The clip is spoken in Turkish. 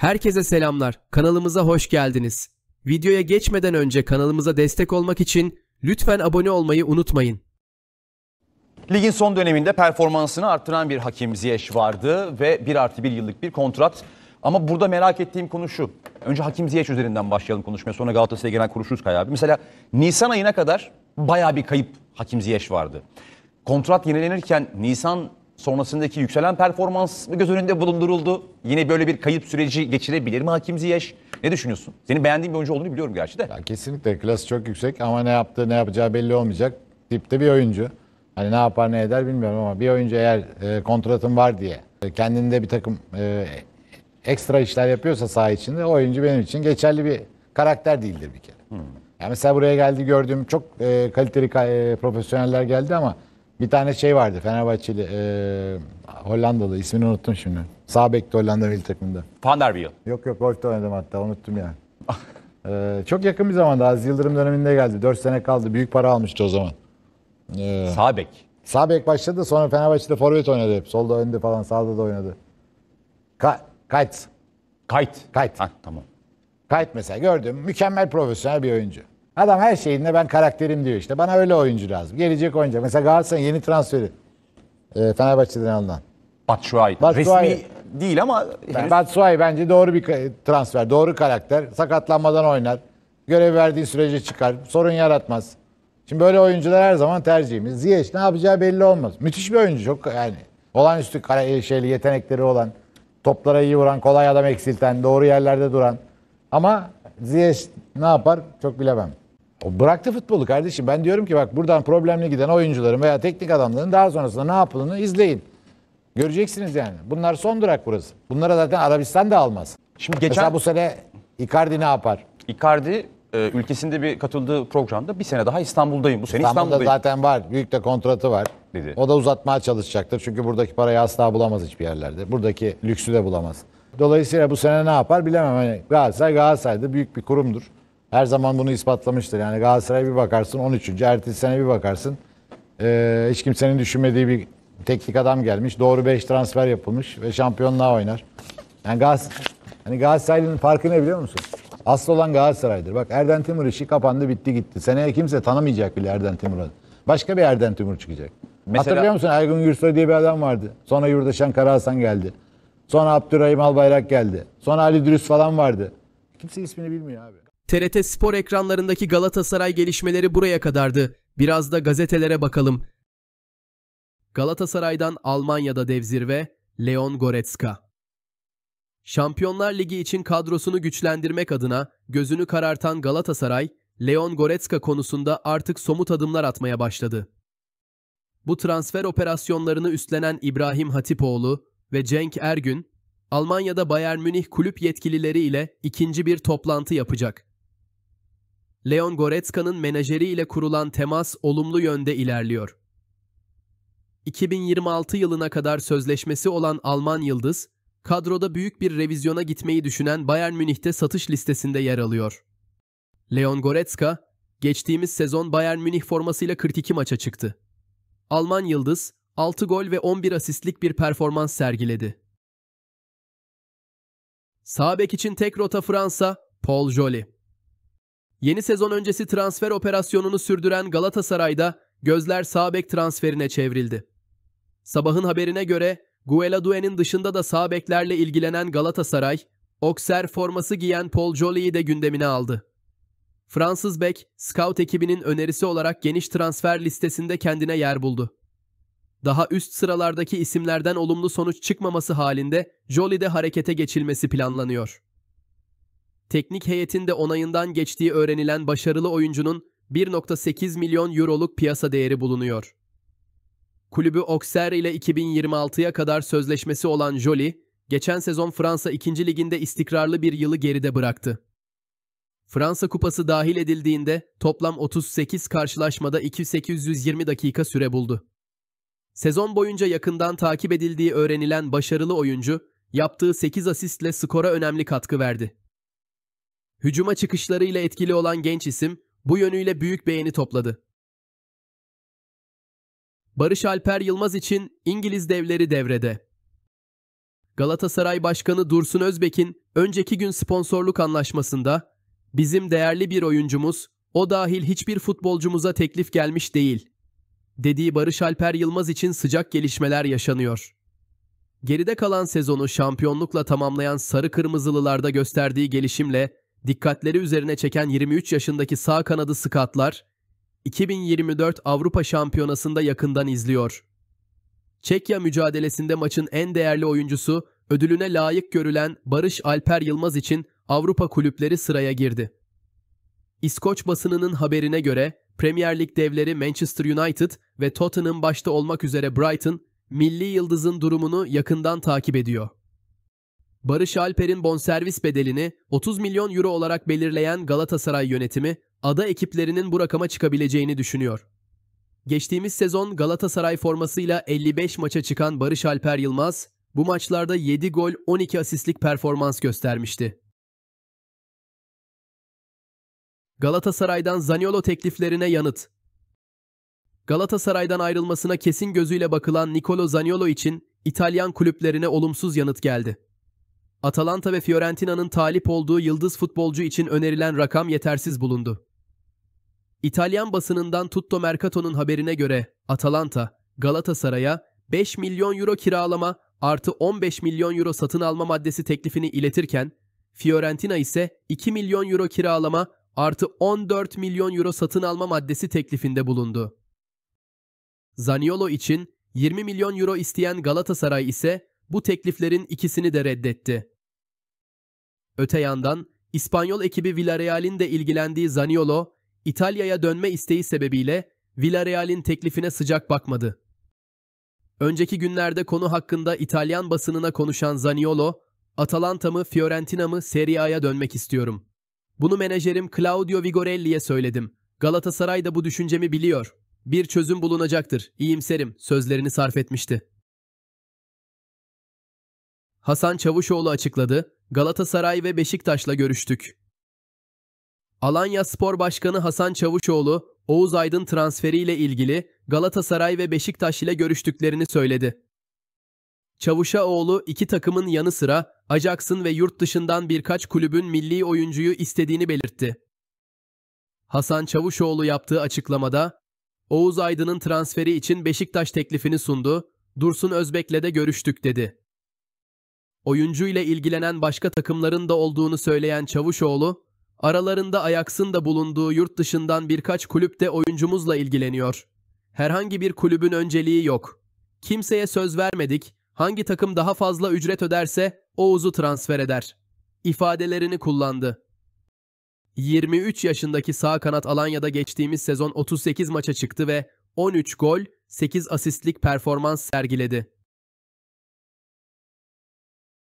Herkese selamlar. Kanalımıza hoş geldiniz. Videoya geçmeden önce kanalımıza destek olmak için lütfen abone olmayı unutmayın. Ligin son döneminde performansını artıran bir Hakim Ziyech vardı ve 1 artı 1 yıllık bir kontrat. Ama burada merak ettiğim konu şu. Önce Hakim Ziyech üzerinden başlayalım konuşmaya sonra Galatasaray Genel Kurulu Şuzkay abi. Mesela Nisan ayına kadar baya bir kayıp Hakim Ziyech vardı. Kontrat yenilenirken Nisan Sonrasındaki yükselen performans göz önünde bulunduruldu. Yine böyle bir kayıp süreci geçirebilir mi Hakim Ziyech? Ne düşünüyorsun? Senin beğendiğin bir oyuncu olduğunu biliyorum gerçi de. Ya kesinlikle klas çok yüksek ama ne yaptığı ne yapacağı belli olmayacak. Tipte bir oyuncu. Hani ne yapar ne eder bilmiyorum ama bir oyuncu eğer e, kontratın var diye e, kendinde bir takım e, ekstra işler yapıyorsa saha içinde o oyuncu benim için geçerli bir karakter değildir bir kere. Hmm. Yani mesela buraya geldi gördüğüm çok e, kaliteli e, profesyoneller geldi ama bir tane şey vardı Fenerbahçeli e, Hollandalı ismini unuttum şimdi. Sabek Hollanda milli takımında. Van der Biel. Yok yok golfte oynadım hatta unuttum yani. e, çok yakın bir zamanda Aziz Yıldırım döneminde geldi. 4 sene kaldı. Büyük para almıştı o zaman. E, Sabek bek. başladı sonra Fenerbahçe'de forvet oynadı hep. Solda oynadı falan sağda da oynadı. Ka Kite. Kite. Kite. Ha, tamam. Kite mesela gördüm. Mükemmel profesyonel bir oyuncu. Adam her şeyinde ben karakterim diyor işte. Bana öyle oyuncu lazım. Gelecek oyuncu. Mesela Galatasaray'ın yeni transferi. E, Fenerbahçe'den alınan. Batshuayi. Resmi değil ama... Ben, Batshuayi bence doğru bir transfer. Doğru karakter. Sakatlanmadan oynar. Görev verdiği sürece çıkar. Sorun yaratmaz. Şimdi böyle oyuncular her zaman tercihimiz. Ziyech ne yapacağı belli olmaz. Müthiş bir oyuncu. Çok yani olağanüstü e, şeyli yetenekleri olan, toplara iyi vuran, kolay adam eksilten, doğru yerlerde duran. Ama Ziyech ne yapar çok bilemem. O bıraktı futbolu kardeşim. Ben diyorum ki bak buradan problemli giden oyuncuların veya teknik adamların daha sonrasında ne yapıldığını izleyin. Göreceksiniz yani. Bunlar son durak burası. Bunlara zaten Arabistan da almaz. Şimdi geçen Mesela bu sene Icardi ne yapar? Icardi e, ülkesinde bir katıldığı programda bir sene daha İstanbul'dayım. Bu sene İstanbul'da İstanbul'dayım. zaten var. Büyük de kontratı var. Dedi. O da uzatmaya çalışacaktır. Çünkü buradaki parayı asla bulamaz hiçbir yerlerde. Buradaki lüksü de bulamaz. Dolayısıyla bu sene ne yapar bilemem. Hani Galatasaray Galatasaray'da büyük bir kurumdur her zaman bunu ispatlamıştır. Yani Galatasaray bir bakarsın 13. Ertesi sene bir bakarsın. Ee, hiç kimsenin düşünmediği bir teknik adam gelmiş. Doğru 5 transfer yapılmış ve şampiyonluğa oynar. Yani Galatasaray, yani Galatasaray'ın farkı ne biliyor musun? Asıl olan Galatasaray'dır. Bak Erden Timur işi kapandı bitti gitti. Seneye kimse tanımayacak bile Erden Timur'u. Başka bir Erden Timur çıkacak. Mesela... Hatırlıyor musun Ergun Gürsoy diye bir adam vardı. Sonra Yurdaşan Karahasan geldi. Sonra Abdurrahim Albayrak geldi. Sonra Ali Dürüst falan vardı. Kimse ismini bilmiyor abi. TRT spor ekranlarındaki Galatasaray gelişmeleri buraya kadardı. Biraz da gazetelere bakalım. Galatasaray'dan Almanya'da dev zirve Leon Goretzka. Şampiyonlar Ligi için kadrosunu güçlendirmek adına gözünü karartan Galatasaray, Leon Goretzka konusunda artık somut adımlar atmaya başladı. Bu transfer operasyonlarını üstlenen İbrahim Hatipoğlu ve Cenk Ergün, Almanya'da Bayern Münih kulüp yetkilileri ile ikinci bir toplantı yapacak. Leon Goretzka'nın menajeriyle kurulan temas olumlu yönde ilerliyor. 2026 yılına kadar sözleşmesi olan Alman Yıldız, kadroda büyük bir revizyona gitmeyi düşünen Bayern Münih'te satış listesinde yer alıyor. Leon Goretzka, geçtiğimiz sezon Bayern Münih formasıyla 42 maça çıktı. Alman Yıldız, 6 gol ve 11 asistlik bir performans sergiledi. Sağ bek için tek rota Fransa, Paul Joly. Yeni sezon öncesi transfer operasyonunu sürdüren Galatasaray'da gözler sağ transferine çevrildi. Sabahın haberine göre Gueladue'nin dışında da sağ ilgilenen Galatasaray, Okser forması giyen Paul Jolie'yi de gündemine aldı. Fransız bek, scout ekibinin önerisi olarak geniş transfer listesinde kendine yer buldu. Daha üst sıralardaki isimlerden olumlu sonuç çıkmaması halinde Jolie'de harekete geçilmesi planlanıyor teknik heyetin de onayından geçtiği öğrenilen başarılı oyuncunun 1.8 milyon euroluk piyasa değeri bulunuyor. Kulübü Auxerre ile 2026'ya kadar sözleşmesi olan Joly, geçen sezon Fransa 2. Liginde istikrarlı bir yılı geride bıraktı. Fransa Kupası dahil edildiğinde toplam 38 karşılaşmada 2820 dakika süre buldu. Sezon boyunca yakından takip edildiği öğrenilen başarılı oyuncu, yaptığı 8 asistle skora önemli katkı verdi. Hücuma çıkışlarıyla etkili olan genç isim bu yönüyle büyük beğeni topladı. Barış Alper Yılmaz için İngiliz devleri devrede. Galatasaray Başkanı Dursun Özbek'in önceki gün sponsorluk anlaşmasında bizim değerli bir oyuncumuz, o dahil hiçbir futbolcumuza teklif gelmiş değil dediği Barış Alper Yılmaz için sıcak gelişmeler yaşanıyor. Geride kalan sezonu şampiyonlukla tamamlayan Sarı Kırmızılılarda gösterdiği gelişimle Dikkatleri üzerine çeken 23 yaşındaki sağ kanadı Skatlar, 2024 Avrupa Şampiyonası'nda yakından izliyor. Çekya mücadelesinde maçın en değerli oyuncusu, ödülüne layık görülen Barış Alper Yılmaz için Avrupa kulüpleri sıraya girdi. İskoç basınının haberine göre Premier Lig devleri Manchester United ve Tottenham başta olmak üzere Brighton, milli yıldızın durumunu yakından takip ediyor. Barış Alper'in bonservis bedelini 30 milyon euro olarak belirleyen Galatasaray yönetimi ada ekiplerinin bu rakama çıkabileceğini düşünüyor. Geçtiğimiz sezon Galatasaray formasıyla 55 maça çıkan Barış Alper Yılmaz bu maçlarda 7 gol 12 asistlik performans göstermişti. Galatasaray'dan Zaniolo tekliflerine yanıt. Galatasaray'dan ayrılmasına kesin gözüyle bakılan Nicolo Zaniolo için İtalyan kulüplerine olumsuz yanıt geldi. Atalanta ve Fiorentina'nın talip olduğu yıldız futbolcu için önerilen rakam yetersiz bulundu. İtalyan basınından Tutto Mercato'nun haberine göre Atalanta, Galatasaray'a 5 milyon euro kiralama artı 15 milyon euro satın alma maddesi teklifini iletirken, Fiorentina ise 2 milyon euro kiralama artı 14 milyon euro satın alma maddesi teklifinde bulundu. Zaniolo için 20 milyon euro isteyen Galatasaray ise bu tekliflerin ikisini de reddetti. Öte yandan İspanyol ekibi Villarreal'in de ilgilendiği Zaniolo, İtalya'ya dönme isteği sebebiyle Villarreal'in teklifine sıcak bakmadı. Önceki günlerde konu hakkında İtalyan basınına konuşan Zaniolo, Atalanta mı Fiorentina mı Serie A'ya dönmek istiyorum. Bunu menajerim Claudio Vigorelli'ye söyledim. Galatasaray da bu düşüncemi biliyor. Bir çözüm bulunacaktır, iyimserim sözlerini sarf etmişti. Hasan Çavuşoğlu açıkladı, Galatasaray ve Beşiktaş'la görüştük. Alanya Spor Başkanı Hasan Çavuşoğlu, Oğuz Aydın transferiyle ilgili Galatasaray ve Beşiktaş ile görüştüklerini söyledi. Çavuşaoğlu iki takımın yanı sıra Ajax'ın ve yurt dışından birkaç kulübün milli oyuncuyu istediğini belirtti. Hasan Çavuşoğlu yaptığı açıklamada, Oğuz Aydın'ın transferi için Beşiktaş teklifini sundu, Dursun Özbek'le de görüştük dedi. Oyuncu ile ilgilenen başka takımların da olduğunu söyleyen Çavuşoğlu, aralarında Ajax'ın da bulunduğu yurt dışından birkaç kulüp de oyuncumuzla ilgileniyor. Herhangi bir kulübün önceliği yok. Kimseye söz vermedik, hangi takım daha fazla ücret öderse Oğuz'u transfer eder. İfadelerini kullandı. 23 yaşındaki sağ kanat Alanya'da geçtiğimiz sezon 38 maça çıktı ve 13 gol, 8 asistlik performans sergiledi.